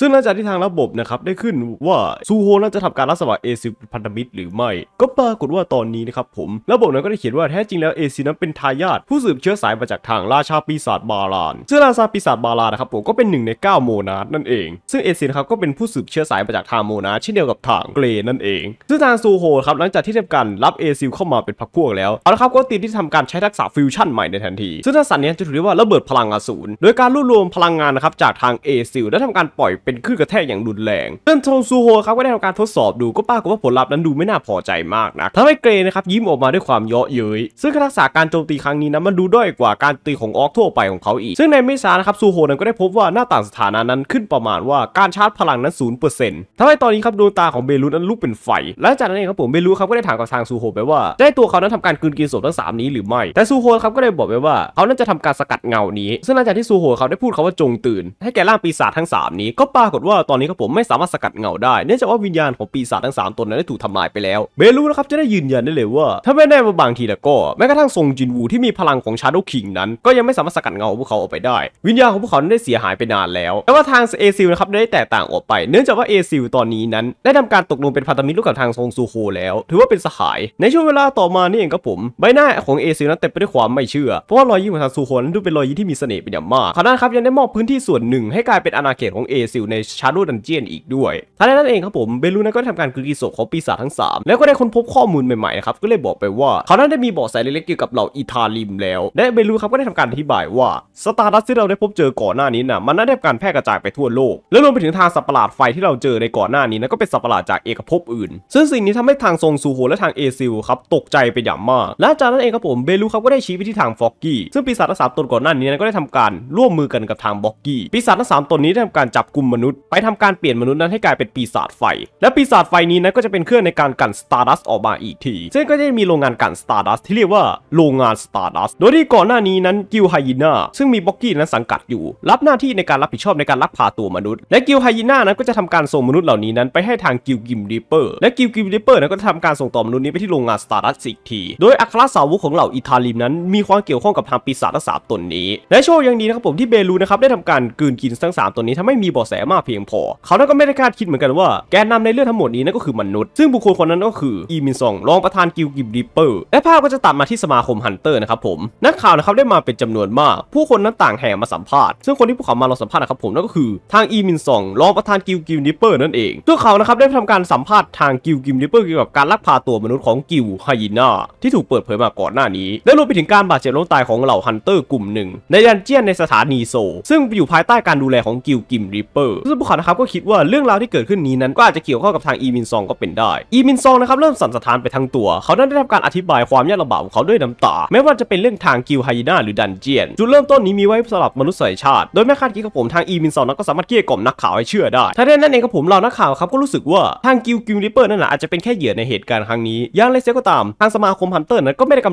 ซึ่งหลังจากที่ทางระบบนะครับได้ขึ้นว่าซูโฮนั้นจะทำการรับสมัครเอซิพันธมิตรหรือไม่ก็ปรากฏว่าตอนนี้นะครับผมระบบนั้นก็ได้เขียนว่าแท้จริงแล้วเอซินั้นเป็นทายาทผู้สืบเชื้อสายมาจากทางราชาปีศาจบาลานซึ่งราชาปีศาจบาลานนะครับผมก็เป็นหนึ่งใน9โมนาสนั่นเอง ซึ่งเอซินะครับก็เป็นผู้สืบเชื้อสายมาจากทางโมนาสเช่นเดียวกับทางเกรนั่นเอง ซึ่งทางซูโฮครับหลังจากที่ทำการรับเอซิเข้ามาเป็นพรรคพวกแล้วเอาละครับก็ตีที่ทำการใช้ทักษะฟิวชั่นใหม่ในทันทีซึ่งทักษะนี้จะถือว่าระเบิดพลังอสูรโดยการรวบรวมพลังงานนะครับจากทางเอซิลและทำการปล่อยเเป็นคลื่นกระแทกอย่างรุนแรงเพื่อนทงซูโฮครับก็ได้ทำการทดสอบดู ก็ปรากฏว่าผลลัพธ์นั้นดูไม่น่าพอใจมากนะ ทำให้เกรนะครับยิ้มออกมาด้วยความเยาะเย้ย ซึ่งทักษะการโจมตีครั้งนี้นะมันดูด้อยกว่าการตีของออกทั่วไปของเขาอีก ซึ่งในไม่ช้านะครับซูโฮนั้นก็ได้พบว่าหน้าต่างสถานะนั้นขึ้นประมาณว่าการชาร์จพลังนั้นศูนย์เปอร์เซ็นต์ทำให้ตอนนี้ครับดวงตาของเบลูนั้นลุกเป็นไฟหลังจากนั้นเองครับผมเบลูครับก็ได้ถามกับทางซูโฮไปว่า ได้ตัวเขานั้นทำการคืนกินศพทั้งสามนี้หรือไม่แต่ซูโฮครับก็ได้บอกไปว่า เขานั้นจะทำการสกัดเงานี้ ซึ่งหลังจากที่ซูโฮเขาได้พูดเขาว่าจงตื่นให้แก่ร่างปีศาจทั้ง 3 นี้ก็ปากฏว่าตอนนี้ครับผมไม่สามารถสกัดเงาได้ เนื่องจากว่าวิญญาณของปีศาจทั้ง 3 ตนนั้นได้ถูกทำลายไปแล้วเบลูนะครับจะได้ยืนยันได้เลยว่า ถ้าไม่ได้มาบางทีแล้วก็แม้กระทั่งทรงจินวูที่มีพลังของชาโด์คิงนั้นก็ยังไม่สามารถสกัดเงาของพวกเขาออกไปได้ วิญญาณของพวกเขาได้เสียหายไปนานแล้ว แต่ว่าทางเอซิลนะครับได้แตกต่างออกไปเนื่องจากว่าเอซิลตอนนี้นั้นได้ทำการตกลงเป็นพันธมิตรร่วมกับทางทรงซูโฮแล้วถือว่าเป็นสหายในช่วงเวลาต่อมานี่เองครับผมใบหน้าของเอซิลนั้นเต็มไปด้วยความไม่เชื่อเพราะว่ารอยยิ้มของทางซูโฮนั้นดูเป็นรอยยิ้มที่มีเสน่ห์เป็นอย่างมากขณะนั้นครับยังได้มอบพื้นที่ส่วนหนึ่ง ให้กลายเป็นอาณาเขตของเอซิิลในชาร์โดดันเจียนอีกด้วยทัานั้นเองครับผมเบลูนั้นก็ทำการคืนกิโซของปีศาจทั้ง 3 แล้วก็ได้ค้นพบข้อมูลใหม่ๆนะครับ ก็เลยบอกไปว่าเขานั้นได้มีเบาะแสเล็กๆเกี่ยวกับเหล่าอิทาลิมแล้วและเบลูครับก็ได้ทำการอธิบายว่าสตาร์ดัสที่เราได้พบเจอก่อนหน้านี้นะมันน่าเไ็้การแพร่กระจายไปทั่วโลก และรวมไปถึงทางสัปหลาดไฟที่เราเจอในก่อนหน้านี้นะก็เป็นสัปหลาดจากเอกภพอื่น ซึ่งสิ่งนี้ทำให้ทางซงซูโฮและทางเอซิลครับตกใจไปอย่างมากและจากนั้นเองครับผมเบลูครับก็ได้ชี้ไปที่ทางฟอกกี้ซึ่งปีศาจทั้งสามตนก่อนหน้านี้ก็ได้ทำการร่วมมือกันกับทางบ็อกกี้ปีศาจทั้งสามตนนี้ได้ทำการจับกลุ่มมนุษย์ไปทำการเปลี่ยนมนุษย์นั้นให้กลายเป็นปีศาจไฟ และปีศาจไฟนี้นะก็จะเป็นเครื่องในการกันสตาร์ดัสออกมาอีกที ซึ่งก็จะมีโรงงานกันสตาร์ดัสที่เรียกว่าโรงงานสตาร์ดัสโดยที่ก่อนหน้านี้นั้นกิลไฮยีน่าซึ่งมีบ็อกกี้นั้นสังกัดอยู่ รับหน้าที่ในการรับผิดชอบในการลักพาตัวมนุษย์ และกิลไฮยีน่านั้นก็จะทำการส่งมนุษย์เหล่านี้นั้นไปให้ทางกิลกิมดิเปอร์และกิลกิมดิเปอร์นั้นก็จะทำการส่งต่อมนุษย์นี้ไปที่โรงงานสตาร์ดัสอีกที โดยอัครสาวกของเหล่าอิทาลิมนั้นมีความเกี่ยวข้องกับทางปีศาจทั้งสามตนนี้ และโชคยังดีนะครับผมที่เบลูนะครับได้ทำการกืนกินทั้งมตนนี้ทำให้มีเบาะแมากเพียงพอ เขานั้นก็ไม่ได้คาดคิดเหมือนกันว่า แกนนำในเรื่องทั้งหมดนี้นั่นก็คือมนุษย์ ซึ่งบุคคลคนนั้นก็คืออีมินซองรองประธานกิลกิบดิปเปอร์ และภาพก็จะตัดมาที่สมาคมฮันเตอร์นะครับผม นักข่าวนะครับได้มาเป็นจำนวนมาก ผู้คนนั้นต่างแห่มาสัมภาษณ์ ซึ่งคนที่พวกเขามาลรงสัมภาษณ์นะครับผมนั่นก็คือ ทางอีมินซองรองประธานกิลกิบดิปเปอร์นั่นเองพวกเขานะครับได้ทำการสัมภาษณ์ทางกิลกิบดิปเปอร์เกี่ยวกับการลักพาตัวมนุษย์ของกิลไฮยีน่าที่ถูกเปิดเผยมาก่อนหน้านี้ และรวมไปถึงการบาดเจ็บล้มตายของเหล่าฮันเตอร์กลุ่มหนึ่ง ในยันเจียนในสถานีโซซึ่งอยู่ภายใต้การดูแลของกิลกิมริปเปอร์อร์ซึ่งพวกเขานะครับก็คิดว่าเรื่องราวที่เกิดขึ้นนี้นั้นก็อาจจะเกี่ยวข้องกับทางอีมินซองก็เป็นได้อีมินซองนะครับเริ่มสั่นสะท้านไปทั้งตัว เขาได้ทำการอธิบายความยากลำบากของเขาด้วยน้ำตาไม่ว่าจะเป็นเรื่องทางกิลไฮยนาหรือดันเจียน จุดเริ่มต้นนี้มีไว้สำหรับมนุษยชาติ โดยไม่คาดคิดกับผมทางอีมินซองนั้นก็สามารถเกลี้ยกล่อมนักข่าวให้เชื่อได้ถ้าได้นั่นเองกับผมเรานักข่าวครับก็รู้สึกว่าทางกิลกิลลิเปอร์นั่นแหละอาจจะเป็นแค่เหยื่อในเหตุการณ์ครั้งนี้ย่างเก็ตาม ทางสมาคมฮันเตอร์นั้นก็ไม่ไดล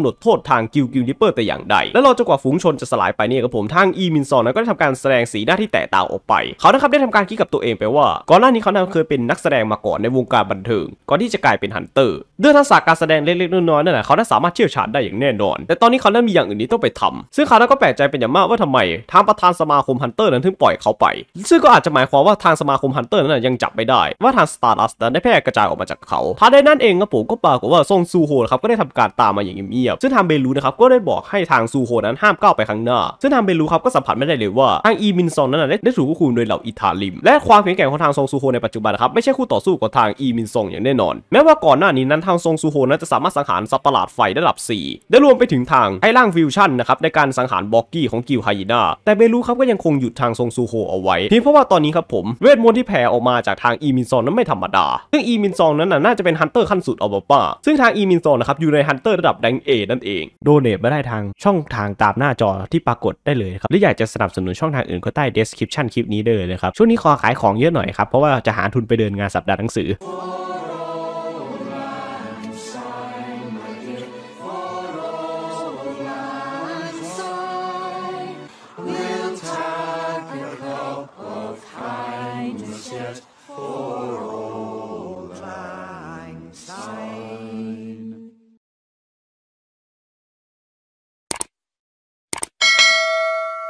สเซทำการคิดกับตัวเองไปว่าก่อนหน้านี้เขาเคยเป็นนักแสดงมาก่อนในวงการบันเทิงก่อนที่จะกลายเป็นฮันเตอร์ด้วยทักษะการแสดงเล็กๆน้อยๆนั่นแหละเขาได้สามารถเชี่ยวชาญได้อย่างแน่นอน แต่ตอนนี้เขาได้มีอย่างอื่นที่ต้องไปทำซึ่งเขาก็แปลกใจเป็นอย่างมากว่าทำไมทางประธานสมาคมฮันเตอร์นั้นถึงปล่อยเขาไป ซึ่งก็อาจจะหมายความว่าทางสมาคมฮันเตอร์นั้นยังจับไม่ได้ว่าทางสตาร์ดัสนั้นได้แพร่กระจายออกมาจากเขาทาได้นั่นเองครับผมก็ปรากฏว่าซงซูโฮครับก็ได้ทำการตามมาอย่างเงียบๆซึ่งทางเบลูนะครับก็ได้บอกให้ทางซูโฮนั้นห้ามก้าวไปข้างหน้าซึ่งทางเบลูครับก็สัมผัสไม่ได้เลยว่าทางอีมินซองนั้นได้ถูกควบคุมโดยเหล่าอิตาลิมและความแข็งแกร่งของทางซงซูโฮในปัจจุบันครับไม่ใช่คู่ต่อสู้กับทางอีมินซงอย่างแน่นอน แม้ว่าก่อนหน้านี้นั้นทางซงซูโฮนั้นจะสามารถสังหารซับประหลาดไฟระดับ4ได้รวมไปถึงทางไอร่างฟิวชั่นนะครับในการสังหารบ็อกกี้ของกิลไฮยีนาแต่เบลูครับก็ยังคงหยุดทางซงซูโฮเอาไว้ทีงเพราะว่าตอนนี้ครับผมเวทมนต์ที่แผ่ออกมาจากทางอีมินซองนั้นไม่ธรรมดา ซึ่งอีมินซองนั้นน่าจะเป็นฮันเตอร์ขั้นสุดออบบ้าซึ่งทางอีมินซองนะครับอยู่ในฮันเตอร์ระดับแดงเอนั่นเองโดเนทมาได้ทางช่องทางตามหน้าจอที่ปรากฏได้เลยครับหรืออยากจะสนับสนุนช่องทางอื่นก็ใต้เดสคริปชั่นคลิปนี้ได้เลยนะครับช่ววงนี้ขอขายของเยอะหน่อยครับ เพราะว่าจะหาทุนไปเดินงานสัปดาห์หนังสือ